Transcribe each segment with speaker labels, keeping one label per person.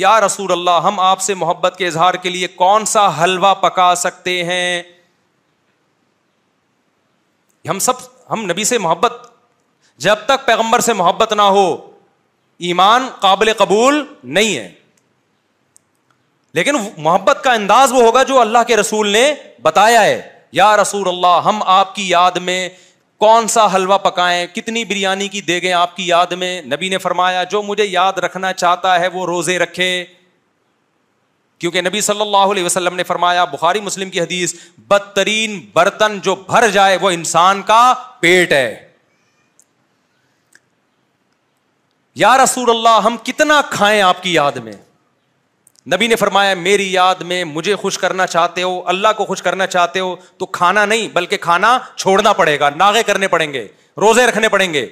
Speaker 1: या रसूल अल्लाह हम आपसे मोहब्बत के इजहार के लिए कौन सा हलवा पका सकते हैं हम सब हम नबी से मोहब्बत जब तक पैगंबर से मोहब्बत ना हो ईमान काबिल कबूल नहीं है लेकिन मोहब्बत का अंदाज वो होगा जो अल्लाह के रसूल ने बताया है या रसूल अल्लाह हम आपकी याद में कौन सा हलवा पकाएं कितनी बिरयानी की देगें आपकी याद में नबी ने फरमाया जो मुझे याद रखना चाहता है वो रोज़े रखे क्योंकि नबी सल्लल्लाहु अलैहि वसल्लम ने फरमाया बुखारी मुस्लिम की हदीस बदतरीन बर्तन जो भर जाए वो इंसान का पेट है या रसूल अल्लाह हम कितना खाएं आपकी याद में नबी ने फरमाया मेरी याद में मुझे खुश करना चाहते हो अल्लाह को खुश करना चाहते हो तो खाना नहीं बल्कि खाना छोड़ना पड़ेगा नागे करने पड़ेंगे रोजे रखने पड़ेंगे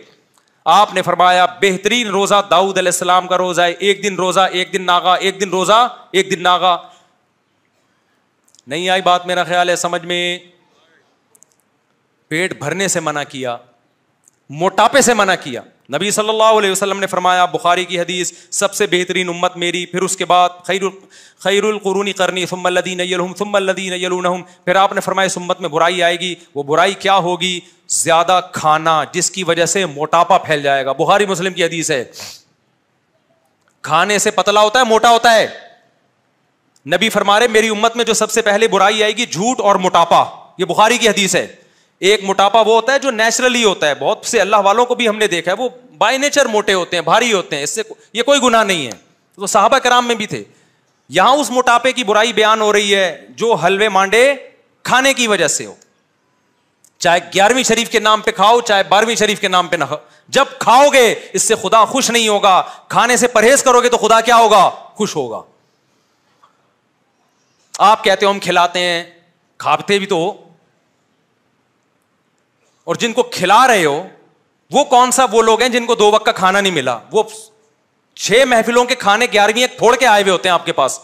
Speaker 1: आपने फरमाया बेहतरीन रोजा दाऊद अलैहिस्सलाम का रोजा है एक दिन रोजा एक दिन नागा एक दिन रोजा एक दिन नागा नहीं आई बात मेरा ख्याल है समझ में पेट भरने से मना किया मोटापे से मना किया नबी सल्लल्लाहु अलैहि वसल्लम ने फरमाया बुखारी की हदीस सबसे बेहतरीन उम्मत मेरी फिर उसके बाद खैर खैरकुरूनी करनी सुमल्लदीन यलहम सुमल्लदीन यलूनहम फिर आपने फरमाया इस उम्मत में बुराई आएगी वो बुराई क्या होगी ज़्यादा खाना जिसकी वजह से मोटापा फैल जाएगा बुखारी मुस्लिम की हदीस है खाने से पतला होता है मोटा होता है नबी फरमा रहे मेरी उम्मत में जो सबसे पहले बुराई आएगी झूठ और मोटापा ये बुखारी की हदीस है एक मोटापा वो होता है जो नेचुरली होता है बहुत से अल्लाह वालों को भी हमने देखा है वो बाई नेचर मोटे होते हैं भारी होते हैं इससे ये कोई गुना नहीं है तो साहबा कराम में भी थे यहां उस मोटापे की बुराई बयान हो रही है जो हलवे मांडे खाने की वजह से हो चाहे ग्यारहवीं शरीफ के नाम पे खाओ चाहे बारहवीं शरीफ के नाम पे ना खाओ जब खाओगे इससे खुदा खुश नहीं होगा खाने से परहेज करोगे तो खुदा क्या होगा खुश होगा आप कहते हो हम खिलाते हैं खाते भी तो हो और जिनको खिला रहे हो वो कौन सा वो लोग हैं जिनको दो वक्त का खाना नहीं मिला वो छह महफिलों के खाने ग्यारहवीं एक फोड़ के आए हुए होते हैं आपके पास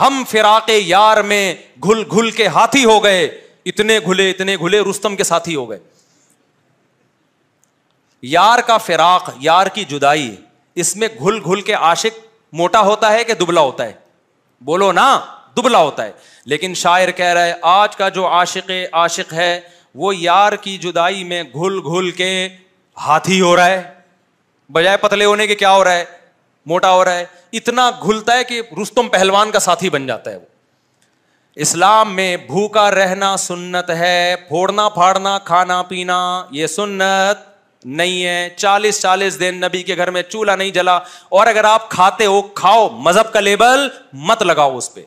Speaker 1: हम फिराक यार में घुल घुल के हाथी हो गए इतने घुले इतने घुले रुस्तम के साथी हो गए यार का फिराक यार की जुदाई इसमें घुल घुल के आशिक मोटा होता है कि दुबला होता है बोलो ना दुबला होता है लेकिन शायर कह रहा है आज का जो आशिक आशिक है वो यार की जुदाई में घुल घुल के हाथी हो रहा है बजाय पतले होने के क्या हो रहा है मोटा हो रहा है इतना घुलता है कि रुस्तम पहलवान का साथी बन जाता है वो इस्लाम में भूखा रहना सुन्नत है फोड़ना फाड़ना खाना पीना ये सुन्नत नहीं है चालीस चालीस दिन नबी के घर में चूल्हा नहीं जला और अगर आप खाते हो खाओ मजहब का लेबल मत लगाओ उस पर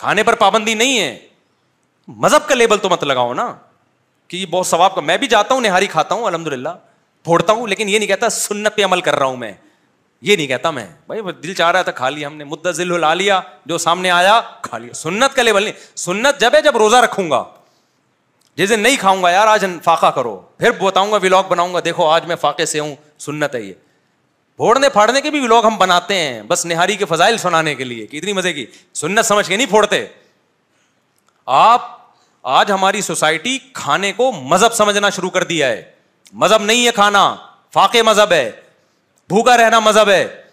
Speaker 1: खाने पर पाबंदी नहीं है मजहब का लेबल तो मत लगाओ ना कि बहुत सवाब का मैं भी जाता हूं निहारी खाता हूं अलहमदुल्ला फोड़ता हूं लेकिन ये नहीं कहता सुन्नत पे अमल कर रहा हूं मैं ये नहीं कहता मैं भाई दिल चाह रहा था खा लिया हमने मुद्दा जिल ला लिया जो सामने आया खा लिया सुन्नत का लेवल नहीं सुन्नत जब है जब रोजा रखूंगा जैसे नहीं खाऊंगा यार आज फाका करो फिर बताऊंगा विलॉग बनाऊंगा देखो आज मैं फाके से हूं सुन्नत है ये फोड़ने फाड़ने के भी व्लॉग हम बनाते हैं बस निहारी के फजाइल सुनाने के लिए कि इतनी मजे की सुन्नत समझ के नहीं फोड़ते आप आज हमारी सोसाइटी खाने को मजहब समझना शुरू कर दिया है मजहब नहीं है खाना फाके मजहब है भूखा रहना मजहब है